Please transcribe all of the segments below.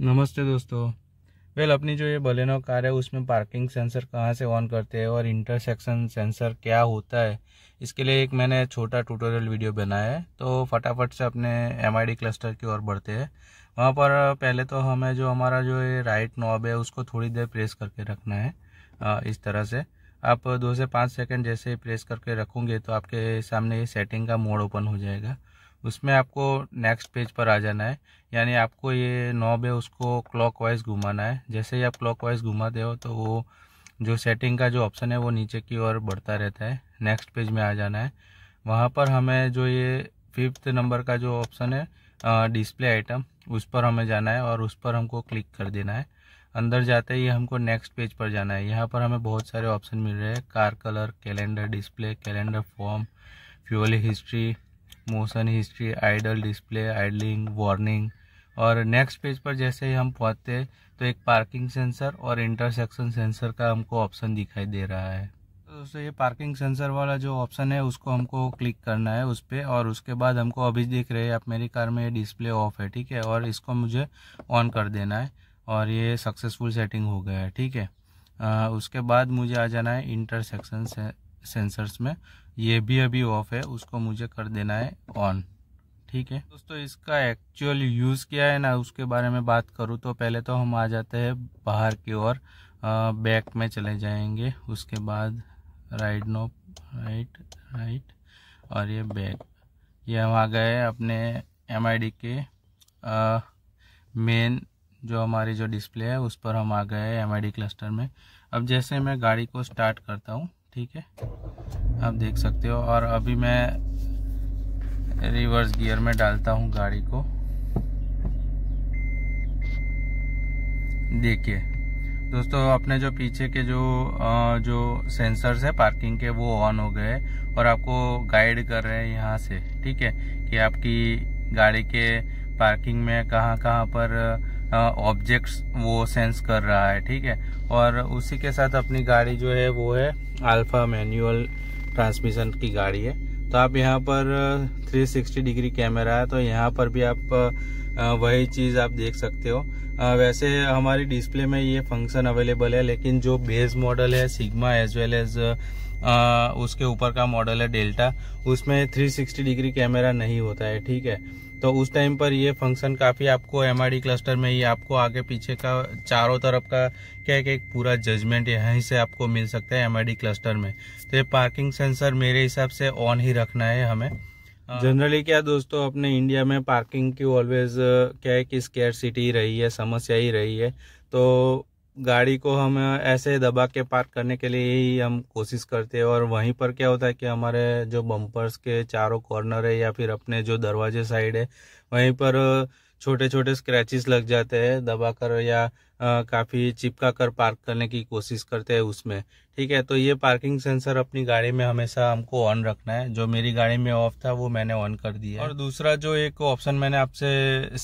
नमस्ते दोस्तों वेल अपनी जो ये बलेनो कार है उसमें पार्किंग सेंसर कहाँ से ऑन करते हैं और इंटरसेक्शन सेंसर क्या होता है इसके लिए एक मैंने छोटा ट्यूटोरियल वीडियो बनाया है तो फटाफट से अपने एम क्लस्टर की ओर बढ़ते हैं वहाँ पर पहले तो हमें जो हमारा जो ये राइट नॉब है उसको थोड़ी देर प्रेस करके रखना है इस तरह से आप दो से पाँच सेकेंड जैसे प्रेस करके रखोगे तो आपके सामने ये सेटिंग का मोड ओपन हो जाएगा उसमें आपको नेक्स्ट पेज पर आ जाना है यानी आपको ये नॉब है उसको क्लॉकवाइज घुमाना है जैसे ही आप क्लॉकवाइज घुमाते हो तो वो जो सेटिंग का जो ऑप्शन है वो नीचे की ओर बढ़ता रहता है नेक्स्ट पेज में आ जाना है वहाँ पर हमें जो ये फिफ्थ नंबर का जो ऑप्शन है डिस्प्ले आइटम उस पर हमें जाना है और उस पर हमको क्लिक कर देना है अंदर जाते ही हमको नेक्स्ट पेज पर जाना है यहाँ पर हमें बहुत सारे ऑप्शन मिल रहे हैं car colour calendar display calendar form fuel history motion history idle display idling warning और नेक्स्ट पेज पर जैसे ही हम पहुँचते हैं तो एक पार्किंग सेंसर और इंटरसेक्शन सेंसर का हमको ऑप्शन दिखाई दे रहा है तो दोस्तों ये पार्किंग सेंसर वाला जो ऑप्शन है उसको हमको क्लिक करना है उस पर और उसके बाद हमको अभी देख रहे हैं आप मेरी कार में ये डिस्प्ले ऑफ है ठीक है और इसको मुझे ऑन कर देना है और ये सक्सेसफुल सेटिंग हो गया है ठीक है उसके बाद मुझे आ जाना है इंटरसेक्शन से सेंसर्स में ये भी अभी ऑफ है उसको मुझे कर देना है ऑन ठीक है दोस्तों इसका एक्चुअल यूज़ क्या है ना उसके बारे में बात करूँ तो पहले तो हम आ जाते हैं बाहर की ओर बैक में चले जाएंगे उसके बाद राइट नो राइट राइट और ये बैक ये हम आ गए अपने एम के मेन जो हमारी जो डिस्प्ले है उस पर हम आ गए एम क्लस्टर में अब जैसे मैं गाड़ी को स्टार्ट करता हूँ ठीक है आप देख सकते हो और अभी मैं रिवर्स गियर में डालता हूँ गाड़ी को देखिए दोस्तों अपने जो पीछे के जो जो सेंसर्स है पार्किंग के वो ऑन हो गए और आपको गाइड कर रहे हैं यहाँ से ठीक है कि आपकी गाड़ी के पार्किंग में कहाँ कहाँ पर ऑब्जेक्ट्स वो सेंस कर रहा है ठीक है और उसी के साथ अपनी गाड़ी जो है वो है अल्फा मैनुअल ट्रांसमिशन की गाड़ी है तो आप यहाँ पर 360 डिग्री कैमरा है तो यहाँ पर भी आप वही चीज़ आप देख सकते हो वैसे हमारी डिस्प्ले में ये फंक्शन अवेलेबल है लेकिन जो बेस मॉडल है सिग्मा एज वेल एज आ, उसके ऊपर का मॉडल है डेल्टा उसमें 360 डिग्री कैमरा नहीं होता है ठीक है तो उस टाइम पर ये फंक्शन काफ़ी आपको एम क्लस्टर में ही आपको आगे पीछे का चारों तरफ का क्या क्या पूरा जजमेंट यहीं से आपको मिल सकता है एम क्लस्टर में तो ये पार्किंग सेंसर मेरे हिसाब से ऑन ही रखना है हमें जनरली क्या दोस्तों अपने इंडिया में पार्किंग की ऑलवेज क्या है कि स्केयर सिटी रही है समस्या ही रही है तो गाड़ी को हम ऐसे दबा के पार्क करने के लिए ही हम कोशिश करते हैं और वहीं पर क्या होता है कि हमारे जो बम्पर्स के चारों कॉर्नर है या फिर अपने जो दरवाजे साइड है वहीं पर छोटे छोटे स्क्रैचेस लग जाते हैं दबा कर या काफ़ी चिपका कर पार्क करने की कोशिश करते हैं उसमें ठीक है तो ये पार्किंग सेंसर अपनी गाड़ी में हमेशा हमको ऑन रखना है जो मेरी गाड़ी में ऑफ था वो मैंने ऑन कर दिया और दूसरा जो एक ऑप्शन मैंने आपसे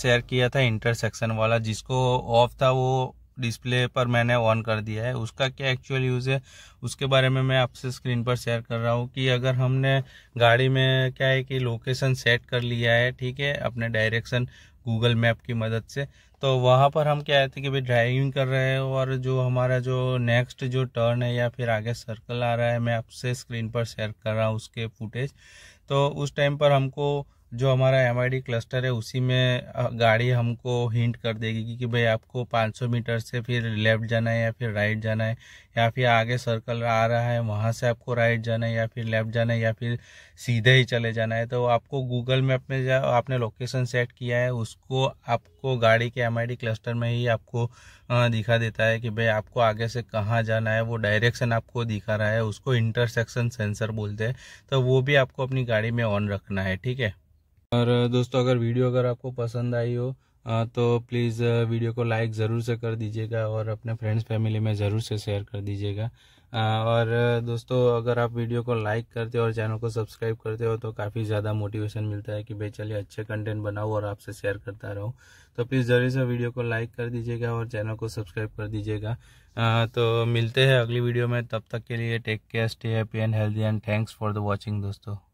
शेयर किया था इंटरसेक्शन वाला जिसको ऑफ था वो डिस्प्ले पर मैंने ऑन कर दिया है उसका क्या एक्चुअल यूज़ है उसके बारे में मैं आपसे स्क्रीन पर शेयर कर रहा हूँ कि अगर हमने गाड़ी में क्या है कि लोकेशन सेट कर लिया है ठीक है अपने डायरेक्शन गूगल मैप की मदद से तो वहाँ पर हम क्या थे हैं कि भाई ड्राइविंग कर रहे हैं और जो हमारा जो नेक्स्ट जो टर्न है या फिर आगे सर्कल आ रहा है मैं आपसे स्क्रीन पर शेयर कर रहा हूँ उसके फुटेज तो उस टाइम पर हमको जो हमारा एम क्लस्टर है उसी में गाड़ी हमको हिंट कर देगी कि भाई आपको 500 मीटर से फिर लेफ्ट जाना है या फिर राइट जाना है या फिर आगे सर्कल आ रहा है वहाँ से आपको राइट जाना है या फिर लेफ्ट जाना है या फिर सीधे ही चले जाना है तो आपको गूगल मैप में जो आपने लोकेशन सेट किया है उसको आपको गाड़ी के एम क्लस्टर में ही आपको दिखा देता है कि भाई आपको आगे से कहाँ जाना है वो डायरेक्शन आपको दिखा रहा है उसको इंटरसेक्शन सेंसर बोलते हैं तो वो भी आपको अपनी गाड़ी में ऑन रखना है ठीक है और दोस्तों अगर वीडियो अगर आपको पसंद आई हो तो प्लीज़ वीडियो को लाइक ज़रूर से कर दीजिएगा और अपने फ्रेंड्स फैमिली में ज़रूर से शेयर कर दीजिएगा और दोस्तों अगर आप वीडियो को लाइक करते हो और चैनल को सब्सक्राइब करते हो तो काफ़ी ज़्यादा मोटिवेशन मिलता है कि भाई चलिए अच्छे कंटेंट बनाओ और आपसे शेयर करता रहो तो प्लीज़ ज़रूर से वीडियो को लाइक कर दीजिएगा और चैनल को सब्सक्राइब कर दीजिएगा तो मिलते हैं अगली वीडियो में तब तक के लिए take care stay happy and healthy and thanks for the watching दोस्तों